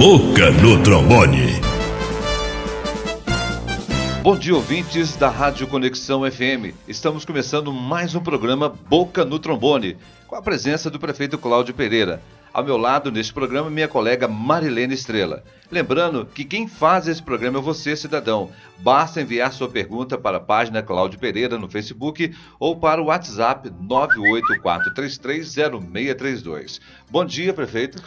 Boca no Trombone. Bom dia, ouvintes da Rádio Conexão FM. Estamos começando mais um programa Boca no Trombone, com a presença do prefeito Cláudio Pereira. Ao meu lado neste programa, minha colega Marilene Estrela. Lembrando que quem faz esse programa é você, cidadão. Basta enviar sua pergunta para a página Cláudio Pereira no Facebook ou para o WhatsApp 984330632. Bom dia, prefeito.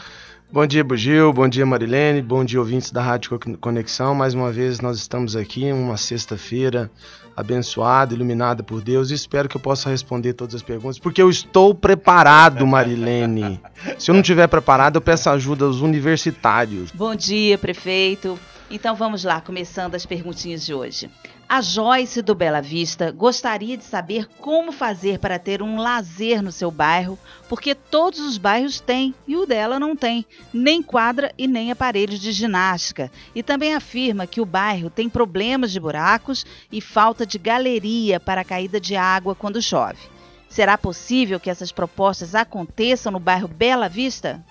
Bom dia, Bugil. Bom dia, Marilene. Bom dia, ouvintes da Rádio Conexão. Mais uma vez, nós estamos aqui uma sexta-feira abençoada, iluminada por Deus. E espero que eu possa responder todas as perguntas, porque eu estou preparado, Marilene. Se eu não estiver preparado, eu peço ajuda aos universitários. Bom dia, prefeito. Então vamos lá, começando as perguntinhas de hoje. A Joyce do Bela Vista gostaria de saber como fazer para ter um lazer no seu bairro, porque todos os bairros têm e o dela não tem, nem quadra e nem aparelhos de ginástica. E também afirma que o bairro tem problemas de buracos e falta de galeria para a caída de água quando chove. Será possível que essas propostas aconteçam no bairro Bela Vista?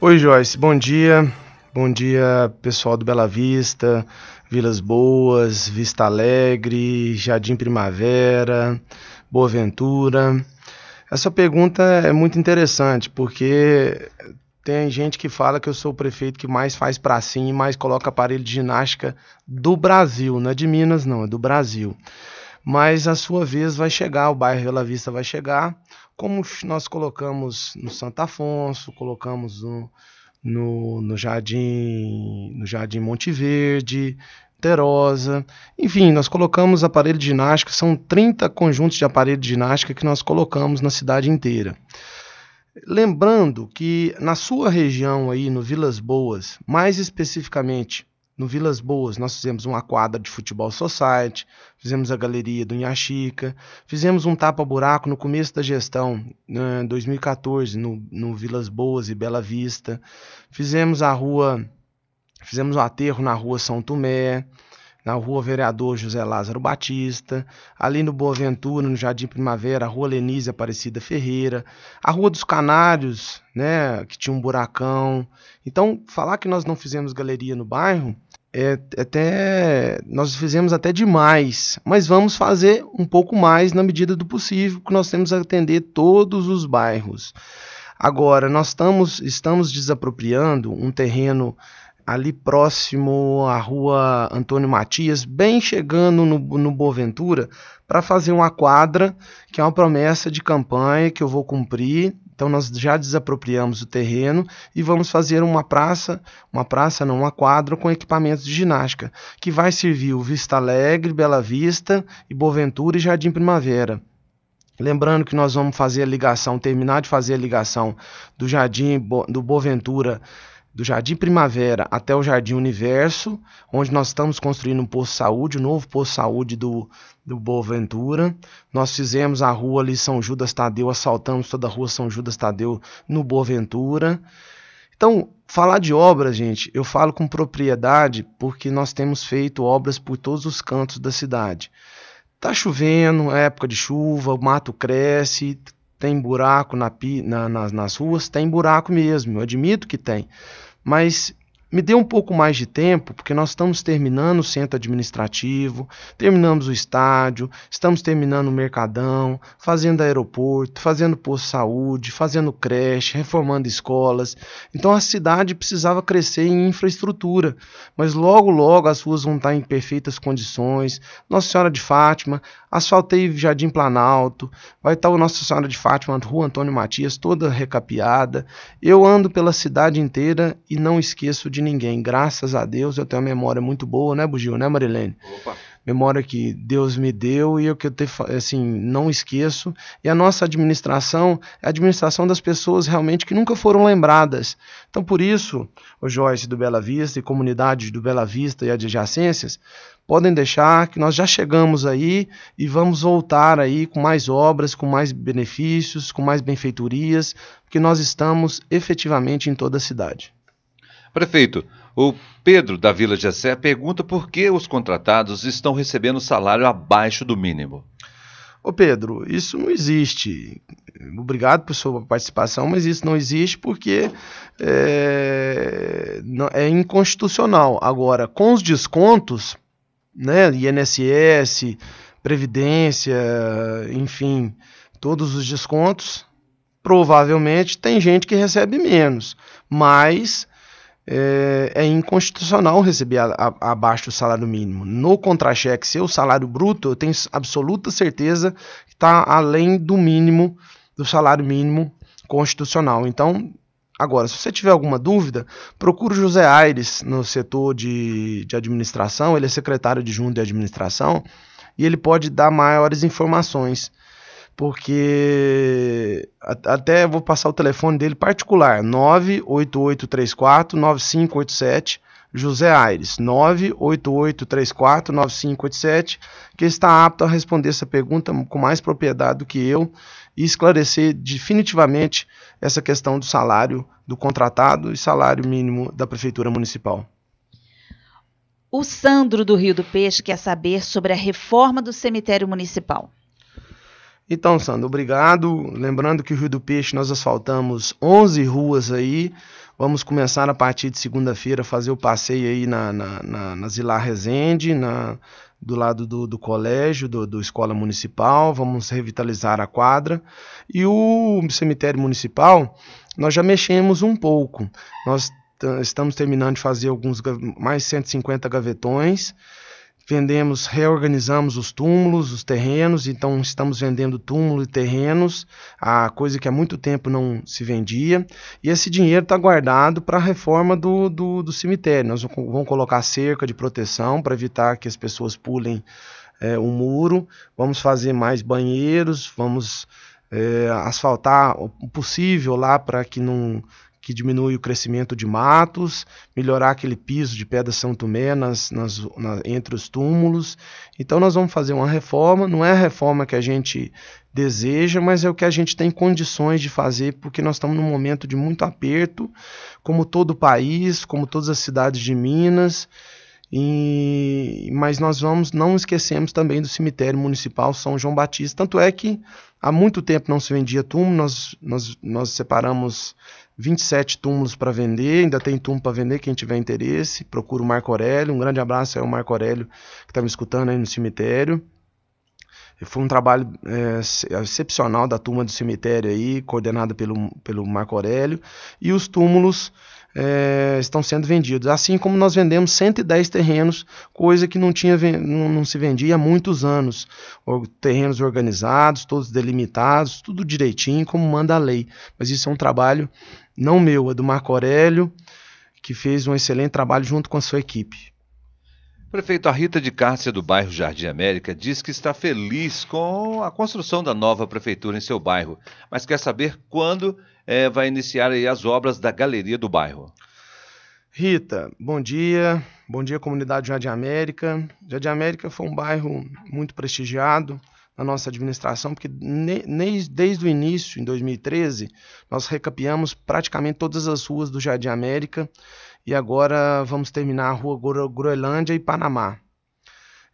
Oi, Joyce, bom dia. Bom dia, pessoal do Bela Vista, Vilas Boas, Vista Alegre, Jardim Primavera, Boa Ventura. Essa pergunta é muito interessante, porque tem gente que fala que eu sou o prefeito que mais faz pracinha e mais coloca aparelho de ginástica do Brasil, não é de Minas não, é do Brasil. Mas a sua vez vai chegar, o bairro Bela Vista vai chegar, como nós colocamos no Santo Afonso, colocamos no no, no Jardim no Jardim Monte Verde, Terosa. Enfim, nós colocamos aparelho de ginástica, são 30 conjuntos de aparelho de ginástica que nós colocamos na cidade inteira. Lembrando que na sua região aí, no Vilas Boas, mais especificamente no Vilas Boas, nós fizemos uma quadra de futebol society, fizemos a galeria do Inhaxica, fizemos um tapa-buraco no começo da gestão, né, em 2014, no, no Vilas Boas e Bela Vista. Fizemos a rua, fizemos o um aterro na rua São Tomé, na rua Vereador José Lázaro Batista, ali no Boa Ventura, no Jardim Primavera, a rua Lenise Aparecida Ferreira, a rua dos Canários, né, que tinha um buracão. Então, falar que nós não fizemos galeria no bairro é, até nós fizemos até demais, mas vamos fazer um pouco mais na medida do possível, que nós temos que atender todos os bairros. Agora, nós estamos, estamos desapropriando um terreno ali próximo à rua Antônio Matias, bem chegando no, no Boaventura, para fazer uma quadra, que é uma promessa de campanha que eu vou cumprir então nós já desapropriamos o terreno e vamos fazer uma praça, uma praça não, uma quadra com equipamentos de ginástica, que vai servir o Vista Alegre, Bela Vista e Boventura e Jardim Primavera. Lembrando que nós vamos fazer a ligação, terminar de fazer a ligação do Jardim do Boventura do Jardim Primavera até o Jardim Universo, onde nós estamos construindo um posto de saúde, o um novo posto de saúde do, do Boaventura. Nós fizemos a rua ali São Judas Tadeu, assaltamos toda a rua São Judas Tadeu no Boaventura. Então, falar de obras, gente, eu falo com propriedade porque nós temos feito obras por todos os cantos da cidade. Tá chovendo, é época de chuva, o mato cresce, tem buraco na, na, nas, nas ruas, tem buraco mesmo, eu admito que tem. Mas me dê um pouco mais de tempo, porque nós estamos terminando o centro administrativo, terminamos o estádio, estamos terminando o mercadão, fazendo aeroporto, fazendo posto de saúde, fazendo creche, reformando escolas. Então a cidade precisava crescer em infraestrutura, mas logo logo as ruas vão estar em perfeitas condições. Nossa Senhora de Fátima, Asfaltei Jardim Planalto, vai estar o Nossa Senhora de Fátima, Rua Antônio Matias, toda recapeada. Eu ando pela cidade inteira e não esqueço de ninguém. Graças a Deus, eu tenho uma memória muito boa, né, Bugio, né, Marilene? Opa. Memória que Deus me deu e eu que eu te, assim, não esqueço. E a nossa administração é a administração das pessoas realmente que nunca foram lembradas. Então, por isso, o Joyce do Bela Vista e comunidade do Bela Vista e adjacências, podem deixar que nós já chegamos aí e vamos voltar aí com mais obras, com mais benefícios, com mais benfeitorias, porque nós estamos efetivamente em toda a cidade. Prefeito, o Pedro da Vila Gessé pergunta por que os contratados estão recebendo salário abaixo do mínimo. Ô Pedro, isso não existe. Obrigado por sua participação, mas isso não existe porque é, é inconstitucional. Agora, com os descontos, né, INSS, previdência, enfim, todos os descontos, provavelmente tem gente que recebe menos, mas é, é inconstitucional receber a, a, abaixo do salário mínimo. No contra-cheque, seu salário bruto, eu tenho absoluta certeza que está além do mínimo, do salário mínimo constitucional. Então, Agora, se você tiver alguma dúvida, procure o José Aires no setor de, de administração, ele é secretário de junta de administração e ele pode dar maiores informações. Porque até vou passar o telefone dele particular, 98834 9587. José Aires, 988349587, que está apto a responder essa pergunta com mais propriedade do que eu e esclarecer definitivamente essa questão do salário do contratado e salário mínimo da Prefeitura Municipal. O Sandro do Rio do Peixe quer saber sobre a reforma do cemitério municipal. Então, Sandro, obrigado. Lembrando que o Rio do Peixe nós asfaltamos 11 ruas aí. Vamos começar a partir de segunda-feira fazer o passeio aí na, na, na, na Zilar Resende, na, do lado do, do colégio, do, do, escola municipal, vamos revitalizar a quadra. E o cemitério municipal, nós já mexemos um pouco. Nós estamos terminando de fazer alguns mais 150 gavetões vendemos, reorganizamos os túmulos, os terrenos, então estamos vendendo túmulo e terrenos, a coisa que há muito tempo não se vendia, e esse dinheiro está guardado para a reforma do, do, do, cemitério. Nós vamos colocar cerca de proteção para evitar que as pessoas pulem é, o muro, vamos fazer mais banheiros, vamos é, asfaltar o possível lá para que não que diminui o crescimento de matos, melhorar aquele piso de pedra São Tomé nas, nas, na, entre os túmulos. Então nós vamos fazer uma reforma, não é a reforma que a gente deseja, mas é o que a gente tem condições de fazer, porque nós estamos num momento de muito aperto, como todo o país, como todas as cidades de Minas. E, mas nós vamos, não esquecemos também do cemitério municipal São João Batista. Tanto é que há muito tempo não se vendia túmulo, nós, nós, nós separamos 27 túmulos para vender, ainda tem túmulo para vender, quem tiver interesse, procura o Marco Aurélio. Um grande abraço aí ao Marco Aurélio que está me escutando aí no cemitério. Foi um trabalho é, excepcional da turma do cemitério aí, coordenada pelo, pelo Marco Aurélio. E os túmulos é, estão sendo vendidos. Assim como nós vendemos 110 terrenos, coisa que não, tinha, não, não se vendia há muitos anos. Terrenos organizados, todos delimitados, tudo direitinho, como manda a lei. Mas isso é um trabalho não meu, é do Marco Aurélio, que fez um excelente trabalho junto com a sua equipe. Prefeito, a Rita de Cássia do bairro Jardim América diz que está feliz com a construção da nova prefeitura em seu bairro, mas quer saber quando é, vai iniciar as obras da galeria do bairro. Rita, bom dia. Bom dia, comunidade Jardim América. Jardim América foi um bairro muito prestigiado, na nossa administração, porque desde o início, em 2013, nós recapeamos praticamente todas as ruas do Jardim América e agora vamos terminar a rua Groenlândia e Panamá.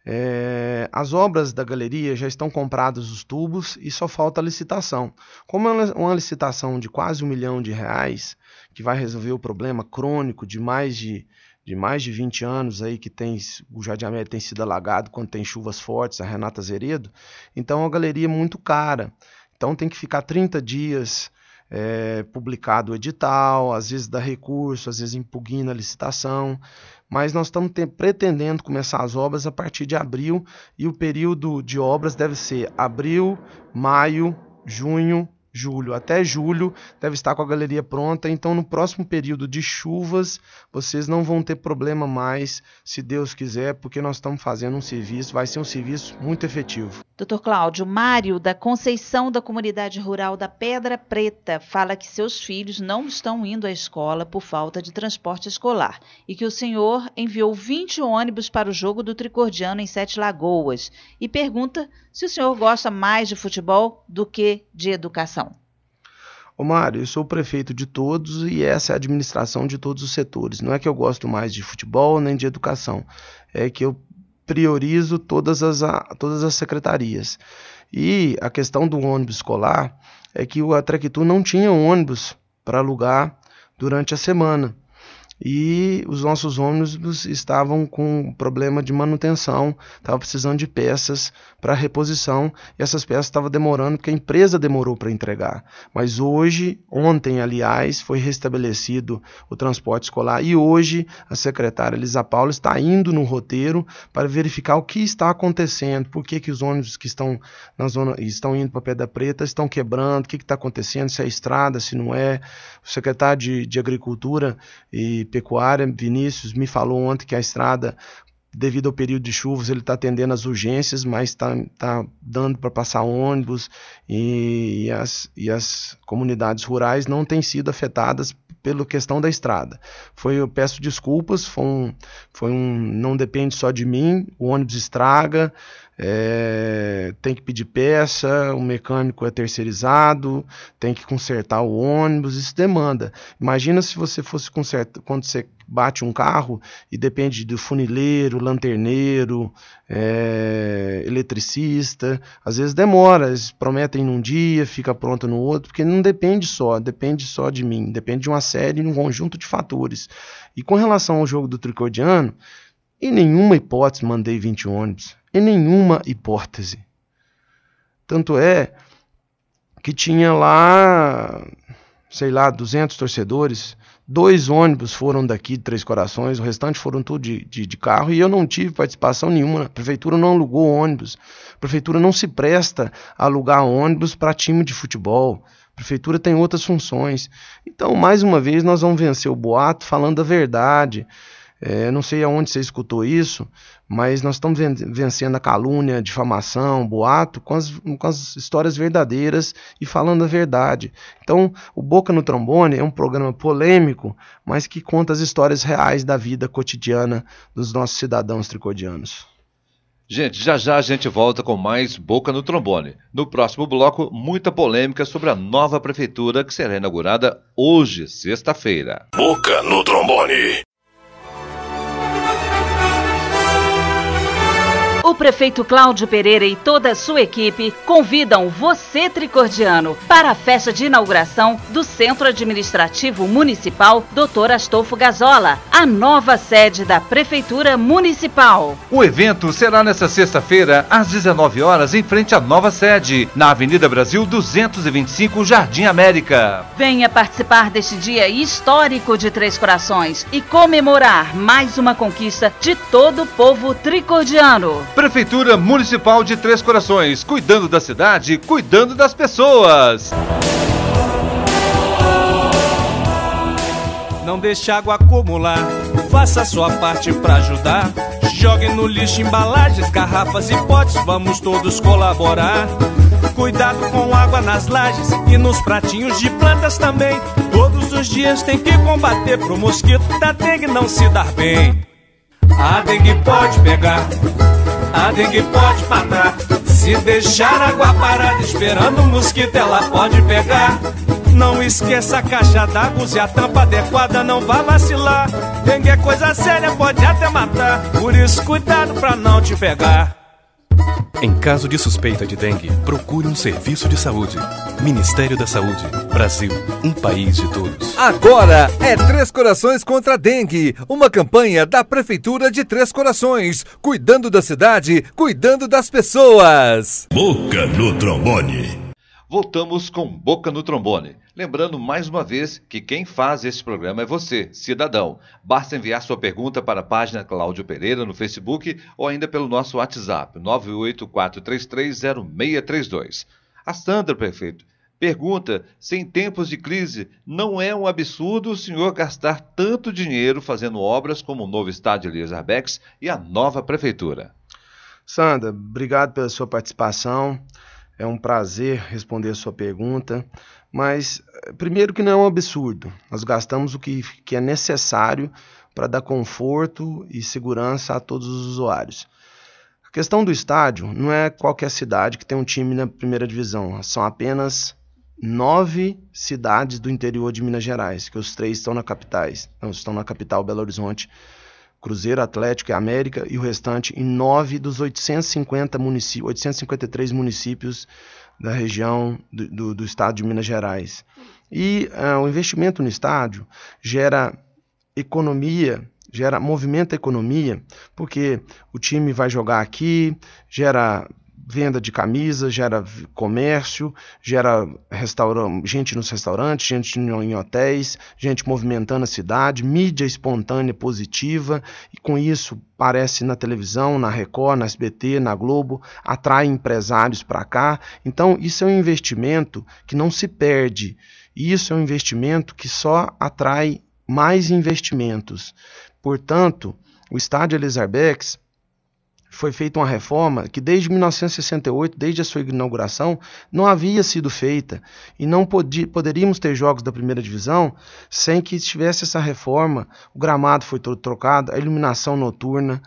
É, as obras da galeria já estão comprados os tubos e só falta a licitação. Como é uma licitação de quase um milhão de reais, que vai resolver o problema crônico de mais de de mais de 20 anos aí que tem o Jardim América tem sido alagado quando tem chuvas fortes, a Renata Zeredo. Então é uma galeria muito cara. Então tem que ficar 30 dias é, publicado o edital, às vezes dá recurso, às vezes impugna a licitação. Mas nós estamos pretendendo começar as obras a partir de abril e o período de obras deve ser abril, maio, junho, julho. Até julho deve estar com a galeria pronta, então no próximo período de chuvas vocês não vão ter problema mais, se Deus quiser, porque nós estamos fazendo um serviço, vai ser um serviço muito efetivo. Dr. Cláudio, Mário, da Conceição da Comunidade Rural da Pedra Preta, fala que seus filhos não estão indo à escola por falta de transporte escolar e que o senhor enviou 20 ônibus para o jogo do Tricordiano em Sete Lagoas e pergunta se o senhor gosta mais de futebol do que de educação. Ô Mário, eu sou o prefeito de todos e essa é a administração de todos os setores. Não é que eu gosto mais de futebol nem de educação, é que eu priorizo todas as, todas as secretarias. E a questão do ônibus escolar é que o Atractu não tinha ônibus para alugar durante a semana e os nossos ônibus estavam com problema de manutenção, estava precisando de peças para reposição e essas peças estavam demorando porque a empresa demorou para entregar. Mas hoje, ontem, aliás, foi restabelecido o transporte escolar e hoje a secretária Elisa Paula está indo no roteiro para verificar o que está acontecendo, por que, que os ônibus que estão na zona estão indo para Pedra Preta estão quebrando, o que está acontecendo, se é estrada, se não é. O secretário de, de Agricultura e pecuária, Vinícius, me falou ontem que a estrada, devido ao período de chuvas, ele está atendendo as urgências, mas está tá dando para passar ônibus e, e, as, e as comunidades rurais não têm sido afetadas pela questão da estrada. Foi, eu peço desculpas, foi um, foi um, não depende só de mim, o ônibus estraga, é, tem que pedir peça, o mecânico é terceirizado, tem que consertar o ônibus, isso demanda. Imagina se você fosse consertar quando você bate um carro e depende do funileiro, lanterneiro, é, eletricista, às vezes demora, eles prometem num dia, fica pronto no outro, porque não depende só, depende só de mim, depende de uma série, de um conjunto de fatores. E com relação ao jogo do tricordiano, em nenhuma hipótese mandei 20 ônibus. Em nenhuma hipótese. Tanto é que tinha lá, sei lá, 200 torcedores. Dois ônibus foram daqui de Três Corações, o restante foram tudo de, de, de, carro e eu não tive participação nenhuma. A prefeitura não alugou ônibus. A prefeitura não se presta a alugar ônibus para time de futebol. A prefeitura tem outras funções. Então, mais uma vez, nós vamos vencer o boato falando a verdade. É, não sei aonde você escutou isso, mas nós estamos vencendo a calúnia, difamação, boato com as, com as histórias verdadeiras e falando a verdade. Então, o Boca no Trombone é um programa polêmico, mas que conta as histórias reais da vida cotidiana dos nossos cidadãos tricodianos. Gente, já já a gente volta com mais Boca no Trombone. No próximo bloco, muita polêmica sobre a nova prefeitura que será inaugurada hoje, sexta-feira. Boca no Trombone. O prefeito Cláudio Pereira e toda a sua equipe convidam você, tricordiano, para a festa de inauguração do Centro Administrativo Municipal Dr. Astolfo Gazola, a nova sede da Prefeitura Municipal. O evento será nesta sexta-feira, às 19 horas, em frente à nova sede, na Avenida Brasil 225, Jardim América. Venha participar deste dia histórico de Três Corações e comemorar mais uma conquista de todo o povo tricordiano. Prefeitura Municipal de Três Corações, cuidando da cidade, cuidando das pessoas. Não deixe água acumular, faça a sua parte para ajudar. Jogue no lixo embalagens, garrafas e potes, vamos todos colaborar. Cuidado com água nas lajes e nos pratinhos de plantas também. Todos os dias tem que combater pro mosquito da dengue não se dar bem. A dengue pode pegar a dengue pode matar. Se deixar água parada esperando o mosquito, ela pode pegar. Não esqueça a caixa d'água, e a tampa adequada, não vá vacilar. Dengue é coisa séria, pode até matar. Por isso, cuidado pra não te pegar. Em caso de suspeita de dengue, procure um serviço de saúde. Ministério da Saúde. Brasil, um país de todos. Agora é Três Corações contra a Dengue, uma campanha da Prefeitura de Três Corações, cuidando da cidade, cuidando das pessoas. Boca no trombone. Voltamos com Boca no Trombone. Lembrando mais uma vez que quem faz esse programa é você, cidadão. Basta enviar sua pergunta para a página Cláudio Pereira no Facebook ou ainda pelo nosso WhatsApp 984330632. A Sandra, prefeito, pergunta se em tempos de crise não é um absurdo o senhor gastar tanto dinheiro fazendo obras como o novo estádio Elias Arbex e a nova prefeitura. Sandra, obrigado pela sua participação. É um prazer responder a sua pergunta, mas eh, primeiro que não é um absurdo. Nós gastamos o que, que é necessário para dar conforto e segurança a todos os usuários. A questão do estádio não é qualquer cidade que tem um time na primeira divisão. São apenas nove cidades do interior de Minas Gerais, que os três estão na capitais, não, estão na capital Belo Horizonte Cruzeiro, Atlético e América, e o restante em nove dos 850 municípios, 853 municípios da região do, do, do estado de Minas Gerais. E uh, o investimento no estádio gera economia, gera movimenta a economia, porque o time vai jogar aqui, gera venda de camisas, gera comércio, gera gente nos restaurantes, gente em hotéis, gente movimentando a cidade, mídia espontânea positiva, e com isso aparece na televisão, na Record, na SBT, na Globo, atrai empresários para cá. Então, isso é um investimento que não se perde. E isso é um investimento que só atrai mais investimentos. Portanto, o estádio Elizabeth foi feita uma reforma que desde 1968, desde a sua inauguração, não havia sido feita. E não poderíamos ter jogos da primeira divisão sem que tivesse essa reforma. O gramado foi todo trocado, a iluminação noturna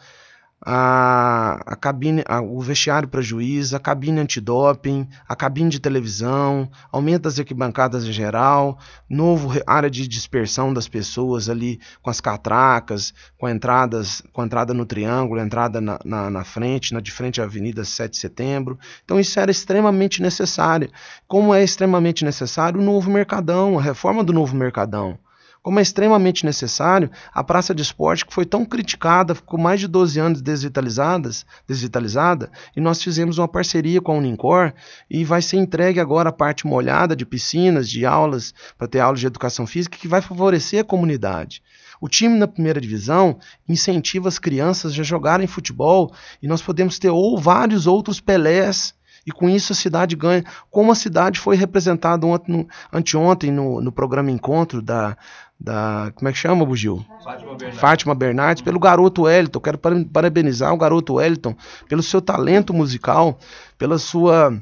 a, a cabine, a, o vestiário para juiz, a cabine antidoping, a cabine de televisão, aumenta as arquibancadas em geral, novo área de dispersão das pessoas ali com as catracas, com entradas, com entrada no triângulo, entrada na, na, na, frente, na de frente à Avenida 7 de Setembro. Então isso era extremamente necessário. Como é extremamente necessário o novo mercadão, a reforma do novo mercadão como é extremamente necessário a praça de esporte que foi tão criticada, ficou mais de 12 anos desvitalizadas, desvitalizada, e nós fizemos uma parceria com a Unincor e vai ser entregue agora a parte molhada de piscinas, de aulas, para ter aulas de educação física que vai favorecer a comunidade. O time na primeira divisão incentiva as crianças a jogarem futebol e nós podemos ter ou vários outros Pelés e com isso a cidade ganha. Como a cidade foi representada ontem, anteontem no, no programa Encontro da, da. Como é que chama, Bugil? Fátima Bernardes. Fátima Bernardes, pelo garoto Wellington. Quero parabenizar o garoto Wellington pelo seu talento musical, pela sua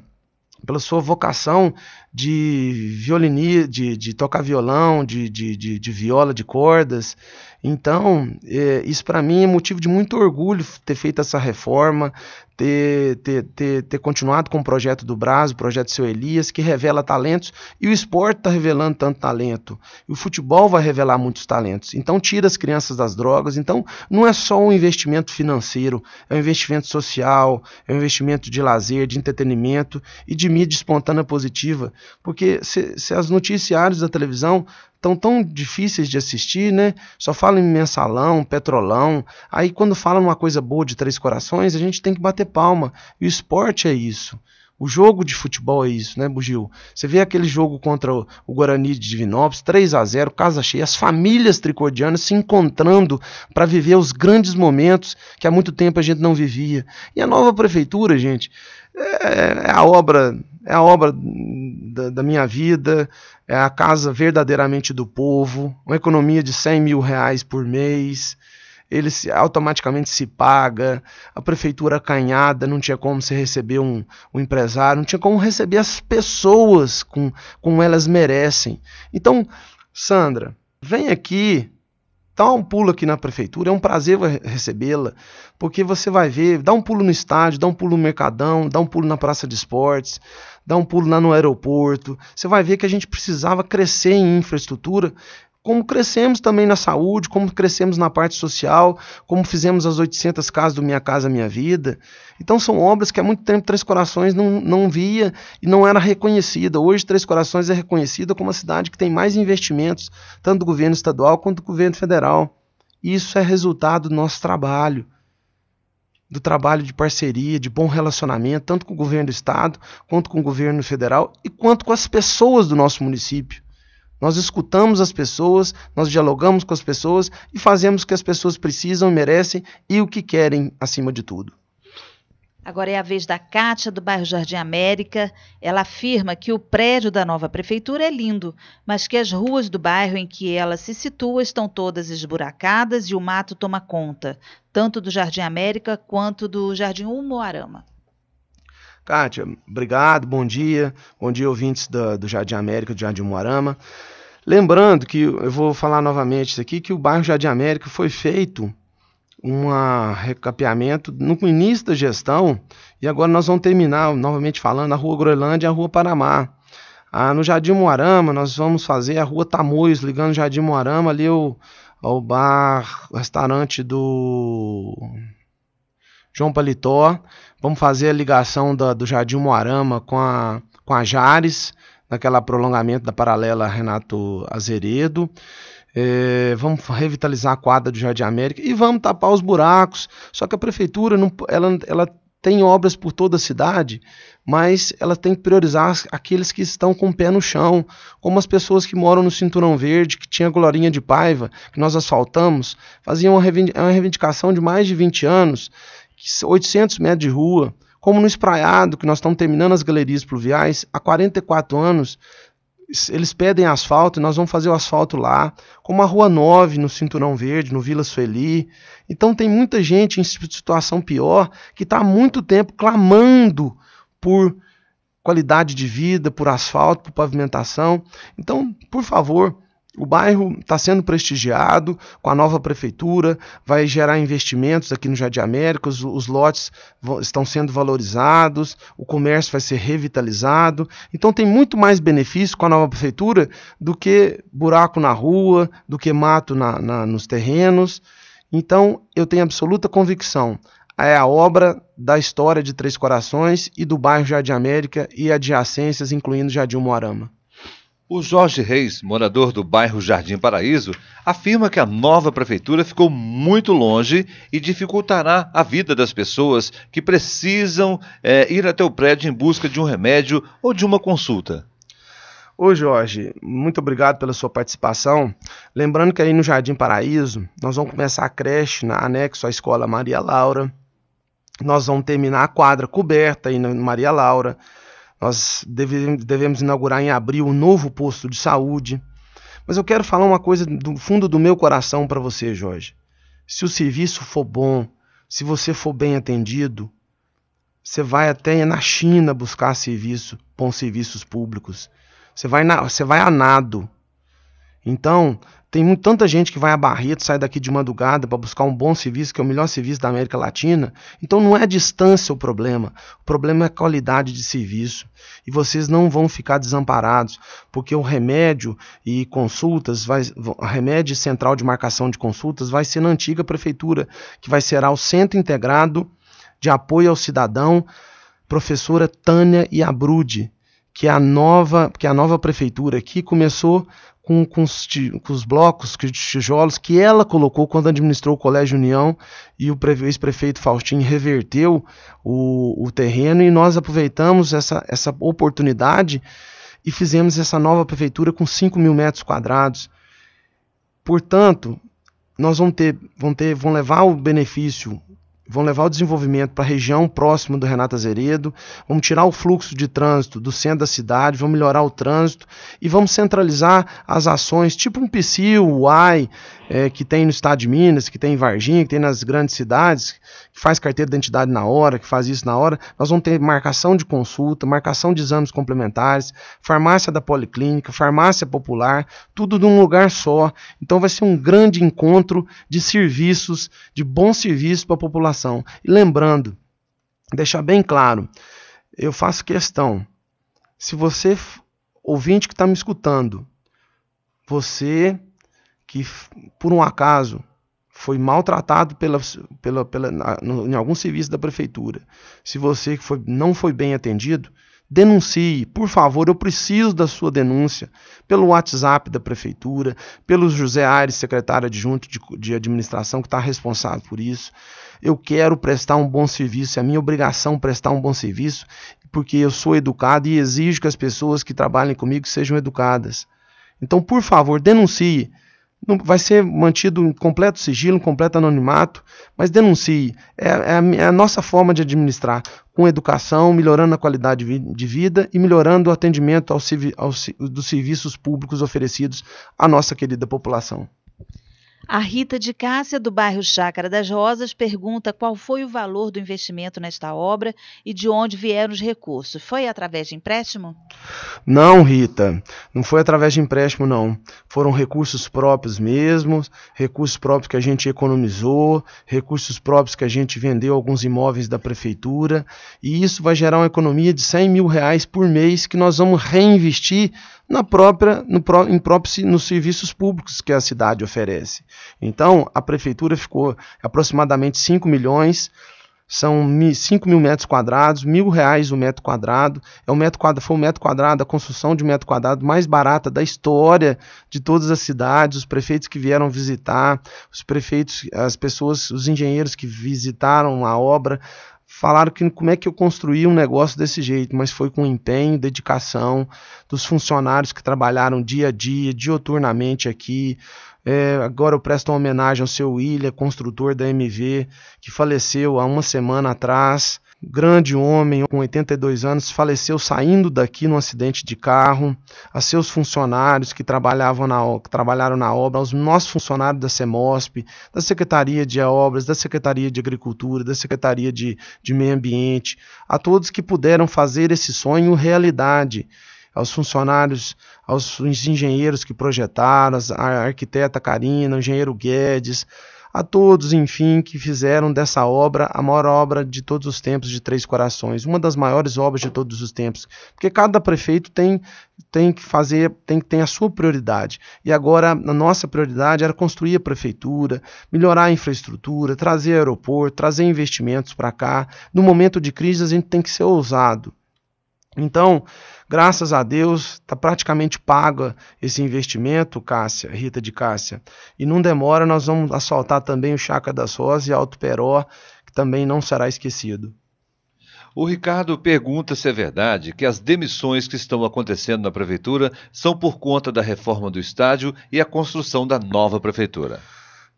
pela sua vocação de violinia, de, de tocar violão, de, de, de, de, viola de cordas. Então, é, isso para mim é motivo de muito orgulho ter feito essa reforma, ter, ter, ter, ter continuado com o projeto do Brás, o projeto Seu Elias, que revela talentos, e o esporte está revelando tanto talento, e o futebol vai revelar muitos talentos. Então, tira as crianças das drogas. Então, não é só um investimento financeiro, é um investimento social, é um investimento de lazer, de entretenimento e de mídia espontânea positiva, porque se, se as noticiários da televisão estão tão difíceis de assistir, né? Só falam em mensalão, petrolão. Aí quando falam uma coisa boa de três corações, a gente tem que bater palma. E o esporte é isso. O jogo de futebol é isso, né, Bugil? Você vê aquele jogo contra o Guarani de Divinópolis, 3 a 0 casa cheia, as famílias tricordianas se encontrando para viver os grandes momentos que há muito tempo a gente não vivia. E a nova prefeitura, gente, é, é a obra, é a obra da, da minha vida, é a casa verdadeiramente do povo, uma economia de 100 mil reais por mês, ele se, automaticamente se paga, a prefeitura acanhada, não tinha como se receber um, um empresário, não tinha como receber as pessoas como com elas merecem. Então, Sandra, vem aqui Dá um pulo aqui na prefeitura, é um prazer recebê-la, porque você vai ver, dá um pulo no estádio, dá um pulo no Mercadão, dá um pulo na praça de esportes, dá um pulo lá no aeroporto. Você vai ver que a gente precisava crescer em infraestrutura como crescemos também na saúde, como crescemos na parte social, como fizemos as 800 casas do Minha Casa Minha Vida. Então são obras que há muito tempo Três Corações não, não via e não era reconhecida. Hoje Três Corações é reconhecida como a cidade que tem mais investimentos, tanto do governo estadual quanto do governo federal. Isso é resultado do nosso trabalho, do trabalho de parceria, de bom relacionamento, tanto com o governo do estado, quanto com o governo federal e quanto com as pessoas do nosso município. Nós escutamos as pessoas, nós dialogamos com as pessoas e fazemos o que as pessoas precisam, merecem e o que querem acima de tudo. Agora é a vez da Cátia, do bairro Jardim América. Ela afirma que o prédio da nova prefeitura é lindo, mas que as ruas do bairro em que ela se situa estão todas esburacadas e o mato toma conta, tanto do Jardim América quanto do Jardim Umoarama. Kátia, obrigado, bom dia. Bom dia, ouvintes do Jardim América, do Jardim Moarama. Lembrando que eu vou falar novamente isso aqui, que o bairro Jardim América foi feito um recapeamento no início da gestão e agora nós vamos terminar, novamente falando, a Rua Groenlândia e a Rua Panamá. Ah, no Jardim Moarama, nós vamos fazer a Rua Tamoios, ligando o Jardim Moarama ali ao, ao bar, restaurante do João Paletó. Vamos fazer a ligação da, do Jardim Moarama com a, com a Jares, naquela prolongamento da paralela Renato Azeredo. É, vamos revitalizar a quadra do Jardim América e vamos tapar os buracos. Só que a prefeitura, não, ela, ela tem obras por toda a cidade, mas ela tem que priorizar aqueles que estão com o pé no chão, como as pessoas que moram no Cinturão Verde, que tinha a Glorinha de Paiva, que nós asfaltamos, faziam uma reivindicação de mais de 20 anos, 800 metros de rua, como no Espraiado, que nós estamos terminando as galerias pluviais, há 44 anos, eles pedem asfalto e nós vamos fazer o asfalto lá, como a Rua 9, no Cinturão Verde, no Vila Sueli. Então tem muita gente em situação pior que está há muito tempo clamando por qualidade de vida, por asfalto, por pavimentação. Então, por favor, o bairro está sendo prestigiado com a nova prefeitura, vai gerar investimentos aqui no Jardim América, os, os lotes vão, estão sendo valorizados, o comércio vai ser revitalizado. Então tem muito mais benefício com a nova prefeitura do que buraco na rua, do que mato na, na, nos terrenos. Então eu tenho absoluta convicção. É a obra da história de Três Corações e do bairro Jardim América e adjacências, incluindo Jardim Moarama. O Jorge Reis, morador do bairro Jardim Paraíso, afirma que a nova prefeitura ficou muito longe e dificultará a vida das pessoas que precisam é, ir até o prédio em busca de um remédio ou de uma consulta. Ô Jorge, muito obrigado pela sua participação. Lembrando que aí no Jardim Paraíso, nós vamos começar a creche na anexo à escola Maria Laura. Nós vamos terminar a quadra coberta aí na Maria Laura nós deve, devemos inaugurar em abril um novo posto de saúde. Mas eu quero falar uma coisa do fundo do meu coração para você, Jorge. Se o serviço for bom, se você for bem atendido, você vai até na China buscar serviço, bons serviços públicos. Você vai, na, você vai a nado. Então, tem muito, tanta gente que vai a Barreto, sai daqui de madrugada para buscar um bom serviço, que é o melhor serviço da América Latina. Então não é a distância o problema, o problema é a qualidade de serviço. E vocês não vão ficar desamparados, porque o remédio e consultas, vai, o remédio central de marcação de consultas vai ser na antiga prefeitura, que vai ser ao Centro Integrado de Apoio ao Cidadão, professora Tânia Iabrude, que é a nova, que é a nova prefeitura aqui começou com, com, os, com os blocos, com os tijolos que ela colocou quando administrou o Colégio União e o ex-prefeito Faustinho reverteu o, o terreno e nós aproveitamos essa, essa oportunidade e fizemos essa nova prefeitura com 5 mil metros quadrados. Portanto, nós vamos ter, vamos ter, vão levar o benefício vão levar o desenvolvimento para a região próxima do Renato Azeredo, vamos tirar o fluxo de trânsito do centro da cidade, vamos melhorar o trânsito e vamos centralizar as ações, tipo um PSIL, o AI, é, que tem no estado de Minas, que tem em Varginha, que tem nas grandes cidades, que faz carteira de identidade na hora, que faz isso na hora, nós vamos ter marcação de consulta, marcação de exames complementares, farmácia da policlínica, farmácia popular, tudo num lugar só. Então vai ser um grande encontro de serviços, de bons serviços para a população. E lembrando, deixar bem claro, eu faço questão, se você, ouvinte que está me escutando, você que por um acaso foi maltratado pela, pela, pela, na, no, em algum serviço da prefeitura, se você foi, não foi bem atendido, denuncie, por favor, eu preciso da sua denúncia pelo WhatsApp da prefeitura, pelo José Aires, secretário adjunto de, de administração que está responsável por isso. Eu quero prestar um bom serviço, é minha obrigação prestar um bom serviço, porque eu sou educado e exijo que as pessoas que trabalhem comigo sejam educadas. Então, por favor, denuncie não, vai ser mantido em completo sigilo, em completo anonimato, mas denuncie. É, é a, é, a, nossa forma de administrar, com educação, melhorando a qualidade de vida e melhorando o atendimento ao, ao, dos serviços públicos oferecidos à nossa querida população. A Rita de Cássia, do bairro Chácara das Rosas, pergunta qual foi o valor do investimento nesta obra e de onde vieram os recursos. Foi através de empréstimo? Não, Rita, não foi através de empréstimo, não. Foram recursos próprios mesmo, recursos próprios que a gente economizou, recursos próprios que a gente vendeu alguns imóveis da prefeitura. E isso vai gerar uma economia de 100 mil reais por mês que nós vamos reinvestir na própria, no, em próprio, nos serviços públicos que a cidade oferece. Então, a prefeitura ficou aproximadamente 5 milhões, são 5 mil metros quadrados, mil reais o metro quadrado. É um metro quadrado, foi o um metro quadrado, a construção de um metro quadrado mais barata da história de todas as cidades. Os prefeitos que vieram visitar, os prefeitos, as pessoas, os engenheiros que visitaram a obra, falaram que como é que eu construí um negócio desse jeito, mas foi com empenho, dedicação dos funcionários que trabalharam dia a dia, dioturnamente aqui, é, agora eu presto uma homenagem ao seu William, construtor da MV, que faleceu há uma semana atrás. Grande homem, com 82 anos, faleceu saindo daqui num acidente de carro. A seus funcionários que, trabalhavam na, que trabalharam na obra, aos nossos funcionários da CEMOSP, da Secretaria de Obras, da Secretaria de Agricultura, da Secretaria de, de Meio Ambiente, a todos que puderam fazer esse sonho realidade aos funcionários, aos engenheiros que projetaram, a arquiteta Karina, o engenheiro Guedes, a todos, enfim, que fizeram dessa obra a maior obra de todos os tempos de Três Corações, uma das maiores obras de todos os tempos, porque cada prefeito tem tem que fazer, tem que ter a sua prioridade. E agora a nossa prioridade era construir a prefeitura, melhorar a infraestrutura, trazer aeroporto, trazer investimentos para cá. No momento de crise a gente tem que ser ousado. Então, Graças a Deus, está praticamente paga esse investimento, Cássia, Rita de Cássia. E não demora, nós vamos assaltar também o Chaca das Rosas e Alto Peró, que também não será esquecido. O Ricardo pergunta se é verdade que as demissões que estão acontecendo na prefeitura são por conta da reforma do estádio e a construção da nova prefeitura.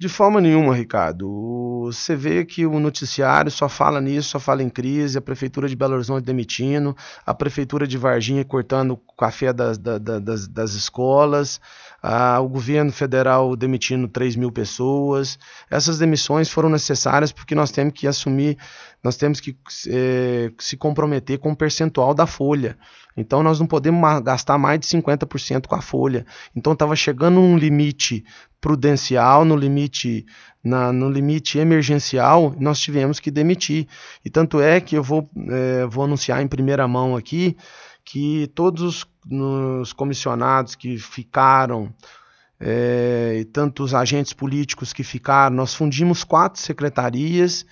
De forma nenhuma, Ricardo. Você vê que o noticiário só fala nisso, só fala em crise, a prefeitura de Belo Horizonte demitindo, a prefeitura de Varginha cortando o café das, das, das, das escolas, a, o governo federal demitindo 3 mil pessoas. Essas demissões foram necessárias porque nós temos que assumir nós temos que é, se comprometer com o um percentual da folha. Então nós não podemos gastar mais de 50% com a folha. Então estava chegando um limite prudencial, no limite na, no limite emergencial, nós tivemos que demitir. E tanto é que eu vou, é, vou anunciar em primeira mão aqui que todos os, comissionados que ficaram é, e tantos agentes políticos que ficaram, nós fundimos quatro secretarias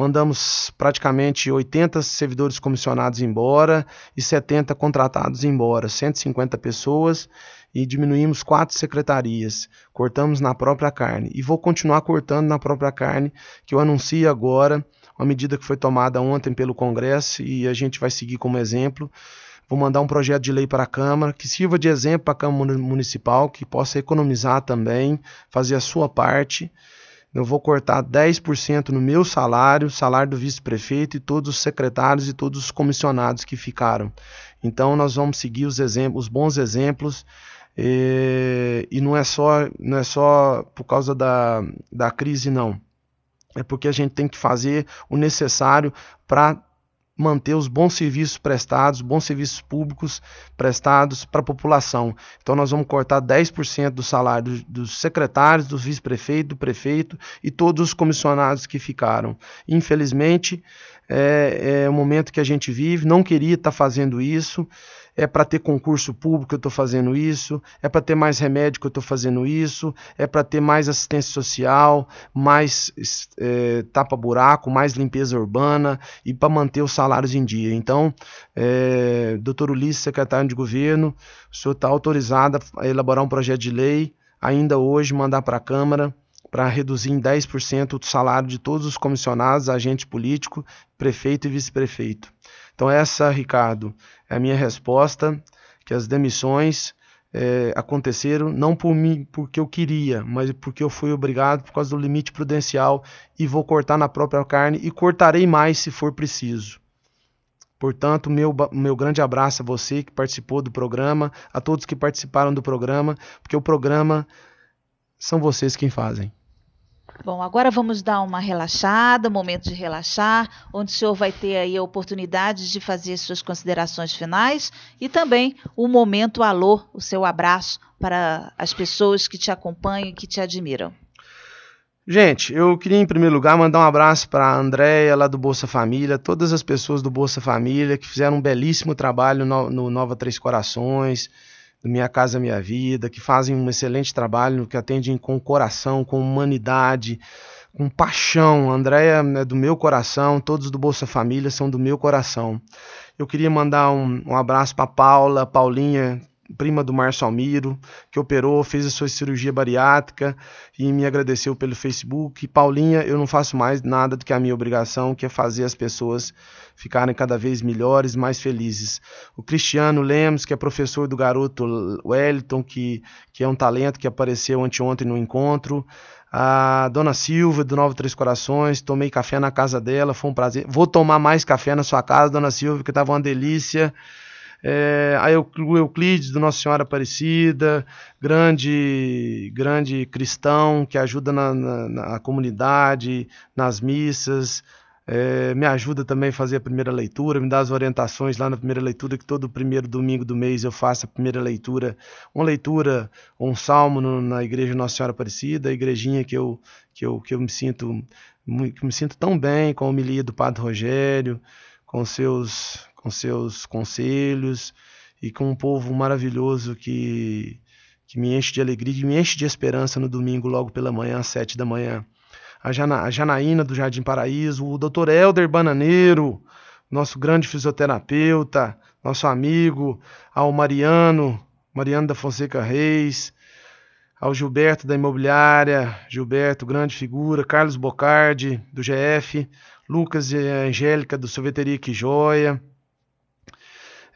mandamos praticamente 80 servidores comissionados embora e 70 contratados embora, 150 pessoas e diminuímos quatro secretarias, cortamos na própria carne e vou continuar cortando na própria carne que eu anuncio agora, uma medida que foi tomada ontem pelo Congresso e a gente vai seguir como exemplo. Vou mandar um projeto de lei para a Câmara que sirva de exemplo para a Câmara Municipal, que possa economizar também, fazer a sua parte eu vou cortar 10% no meu salário, salário do vice-prefeito e todos os secretários e todos os comissionados que ficaram. Então nós vamos seguir os exemplos, os bons exemplos. E, eh, e não é só não é só por causa da, da crise não é porque a gente tem que fazer o necessário para manter os bons serviços prestados, bons serviços públicos prestados para a população. Então nós vamos cortar 10% do salário dos secretários, dos vice-prefeitos, do prefeito e todos os comissionados que ficaram. Infelizmente, é, é o momento que a gente vive, não queria estar tá fazendo isso é para ter concurso público que eu estou fazendo isso, é para ter mais remédio que eu estou fazendo isso, é para ter mais assistência social, mais é, tapa-buraco, mais limpeza urbana e para manter os salários em dia. Então, é, doutor Ulisses, secretário de governo, o senhor está autorizado a elaborar um projeto de lei, ainda hoje mandar para a Câmara para reduzir em 10% o salário de todos os comissionados, agente político, prefeito e vice-prefeito. Então essa, Ricardo, é a minha resposta, que as demissões é, aconteceram não por mim, porque eu queria, mas porque eu fui obrigado por causa do limite prudencial e vou cortar na própria carne e cortarei mais se for preciso. Portanto, meu, meu grande abraço a você que participou do programa, a todos que participaram do programa, porque o programa são vocês quem fazem. Bom, agora vamos dar uma relaxada, um momento de relaxar, onde o senhor vai ter aí a oportunidade de fazer suas considerações finais e também o momento alô, o seu abraço para as pessoas que te acompanham e que te admiram. Gente, eu queria em primeiro lugar mandar um abraço para a Andréia lá do Bolsa Família, todas as pessoas do Bolsa Família que fizeram um belíssimo trabalho no, no Nova Três Corações, do Minha Casa Minha Vida, que fazem um excelente trabalho, que atendem com coração, com humanidade, com paixão. A Andrea é né, do meu coração, todos do Bolsa Família são do meu coração. Eu queria mandar um, um abraço para Paula, Paulinha, prima do Márcio Almiro, que operou, fez a sua cirurgia bariátrica e me agradeceu pelo Facebook. E Paulinha, eu não faço mais nada do que a minha obrigação, que é fazer as pessoas ficarem cada vez melhores, mais felizes. O Cristiano Lemos, que é professor do garoto Wellington, que, que é um talento que apareceu anteontem no encontro. A Dona Silva, do Novo Três Corações, tomei café na casa dela, foi um prazer. Vou tomar mais café na sua casa, Dona Silva, que estava uma delícia é, a Euclides do Nossa Senhora Aparecida, grande grande cristão que ajuda na, na, na comunidade, nas missas, é, me ajuda também a fazer a primeira leitura, me dá as orientações lá na primeira leitura, que todo primeiro domingo do mês eu faço a primeira leitura, uma leitura, um salmo no, na igreja Nossa Senhora Aparecida, a igrejinha que eu, que eu, que eu me sinto que me sinto tão bem com a homilia do Padre Rogério, com seus com seus conselhos e com um povo maravilhoso que, que me enche de alegria e me enche de esperança no domingo, logo pela manhã, às sete da manhã. A, Jana, a Janaína do Jardim Paraíso, o doutor Elder Bananeiro, nosso grande fisioterapeuta, nosso amigo, ao Mariano, Mariano da Fonseca Reis, ao Gilberto da Imobiliária, Gilberto, grande figura, Carlos Bocardi, do GF, Lucas e Angélica, do Sorveteria Que Joia,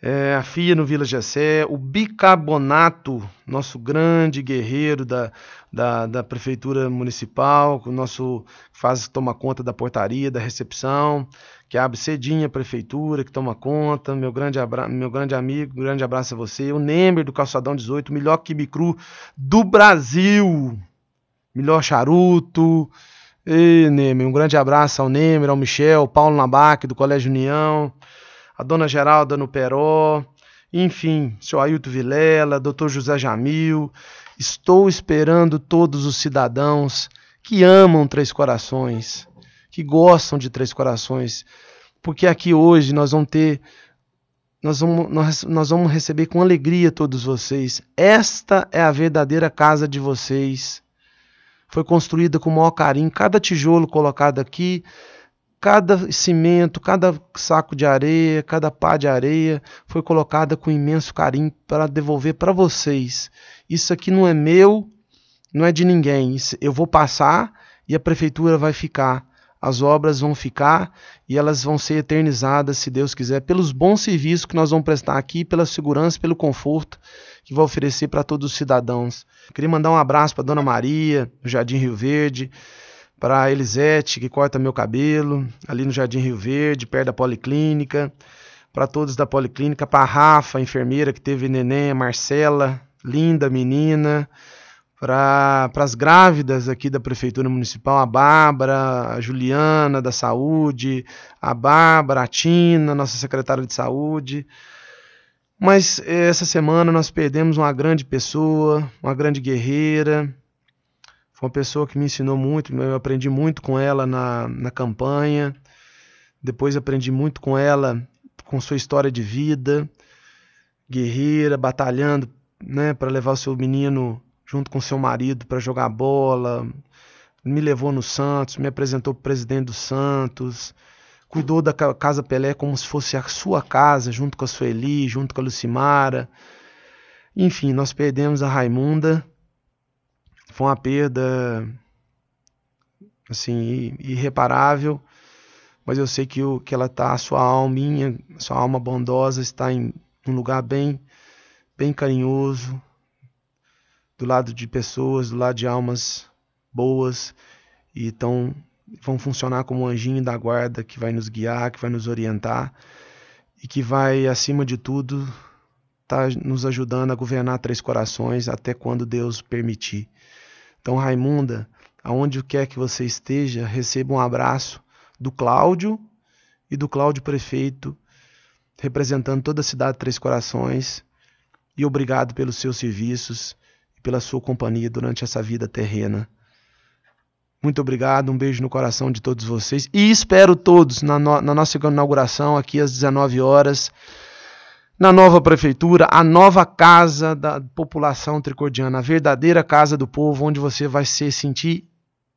é, a FIA no Vila Gessé, o Bicarbonato, nosso grande guerreiro da, da, da Prefeitura Municipal, o nosso faz toma conta da portaria, da recepção, que abre cedinho a Prefeitura, que toma conta, meu grande, abra, meu grande amigo, grande abraço a você, o Nember do Calçadão 18, melhor quibicru do Brasil, melhor charuto, e Nemer, um grande abraço ao Nemer, ao Michel, ao Paulo Nabac do Colégio União, a dona Geralda no Peró, enfim, seu Ailton Vilela, doutor José Jamil. Estou esperando todos os cidadãos que amam Três Corações, que gostam de Três Corações, porque aqui hoje nós vamos ter, nós vamos, nós, nós vamos receber com alegria todos vocês. Esta é a verdadeira casa de vocês. Foi construída com o maior carinho, cada tijolo colocado aqui Cada cimento, cada saco de areia, cada pá de areia foi colocada com imenso carinho para devolver para vocês. Isso aqui não é meu, não é de ninguém. Eu vou passar e a prefeitura vai ficar. As obras vão ficar e elas vão ser eternizadas, se Deus quiser, pelos bons serviços que nós vamos prestar aqui, pela segurança, pelo conforto que vai oferecer para todos os cidadãos. Queria mandar um abraço para Dona Maria, do Jardim Rio Verde, para Elisete, que corta meu cabelo, ali no Jardim Rio Verde, perto da Policlínica, para todos da Policlínica, para a Rafa, enfermeira que teve neném, a Marcela, linda menina, para as grávidas aqui da Prefeitura Municipal, a Bárbara, a Juliana da Saúde, a Bárbara, a Tina, nossa secretária de Saúde. Mas eh, essa semana nós perdemos uma grande pessoa, uma grande guerreira, foi uma pessoa que me ensinou muito, eu aprendi muito com ela na, na campanha, depois aprendi muito com ela com sua história de vida, guerreira, batalhando né, para levar o seu menino junto com seu marido para jogar bola, me levou no Santos, me apresentou para o presidente do Santos, cuidou da Casa Pelé como se fosse a sua casa, junto com a Sueli, junto com a Lucimara. Enfim, nós perdemos a Raimunda foi uma perda assim irreparável, mas eu sei que o que ela tá, a sua alminha, sua alma bondosa está em um lugar bem bem carinhoso, do lado de pessoas, do lado de almas boas e tão vão funcionar como um anjinho da guarda que vai nos guiar, que vai nos orientar e que vai acima de tudo tá nos ajudando a governar três corações até quando Deus permitir. Então, Raimunda, aonde quer que você esteja, receba um abraço do Cláudio e do Cláudio Prefeito, representando toda a cidade Três Corações. E obrigado pelos seus serviços e pela sua companhia durante essa vida terrena. Muito obrigado, um beijo no coração de todos vocês. E espero todos na, no na nossa inauguração aqui às 19 horas na nova prefeitura, a nova casa da população tricordiana, a verdadeira casa do povo, onde você vai se sentir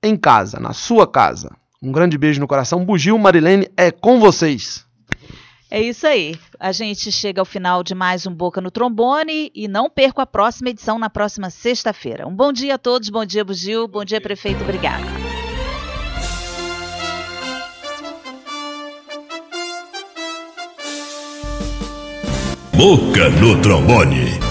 em casa, na sua casa. Um grande beijo no coração. Bugil, Marilene é com vocês. É isso aí. A gente chega ao final de mais um Boca no Trombone e não perco a próxima edição na próxima sexta-feira. Um bom dia a todos, bom dia, Bugil, bom dia, prefeito. Obrigada. Boca no Trombone.